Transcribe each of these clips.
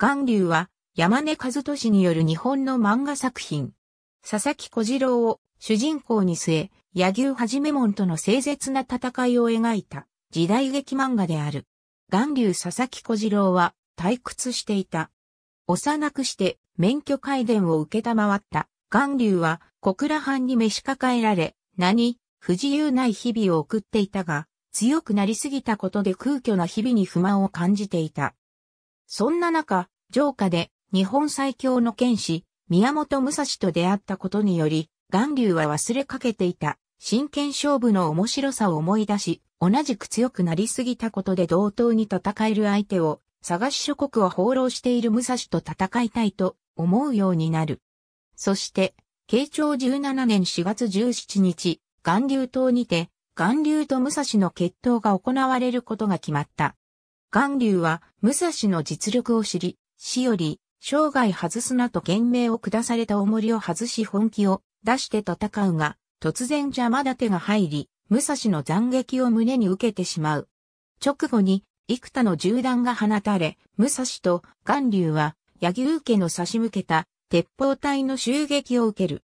岩流は山根和俊による日本の漫画作品。佐々木小次郎を主人公に据え、柳生はじめもんとの清絶な戦いを描いた時代劇漫画である。岩流佐々木小次郎は退屈していた。幼くして免許改伝を受けたまわった岩流は小倉藩に召し抱えられ、何、不自由ない日々を送っていたが、強くなりすぎたことで空虚な日々に不満を感じていた。そんな中、城下で日本最強の剣士、宮本武蔵と出会ったことにより、岩流は忘れかけていた真剣勝負の面白さを思い出し、同じく強くなりすぎたことで同等に戦える相手を探し諸国を放浪している武蔵と戦いたいと思うようになる。そして、慶長17年4月17日、岩流島にて、岩流と武蔵の決闘が行われることが決まった。元流は武蔵の実力を知り、死より生涯外すなと懸命を下された重りを外し本気を出して戦うが、突然邪魔立てが入り、武蔵の斬撃を胸に受けてしまう。直後に、幾多の銃弾が放たれ、武蔵と元流は、柳生家の差し向けた鉄砲隊の襲撃を受ける。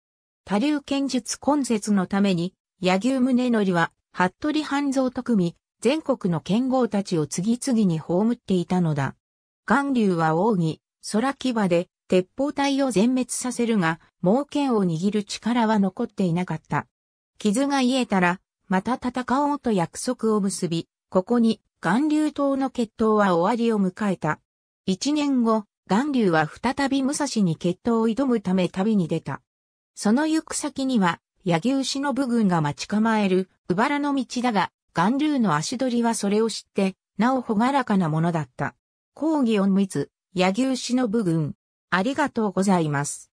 多流剣術根絶のために、柳生宗則は、服部半蔵と組み、全国の剣豪たちを次々に葬っていたのだ。岩流は奥義、空牙で鉄砲隊を全滅させるが、猛剣を握る力は残っていなかった。傷が癒えたら、また戦おうと約束を結び、ここに、岩流島の決闘は終わりを迎えた。一年後、岩流は再び武蔵に決闘を挑むため旅に出た。その行く先には、柳生忍軍が待ち構える、うばらの道だが、巌流の足取りはそれを知って、なお朗らかなものだった。講義を見密、柳生忍軍。ありがとうございます。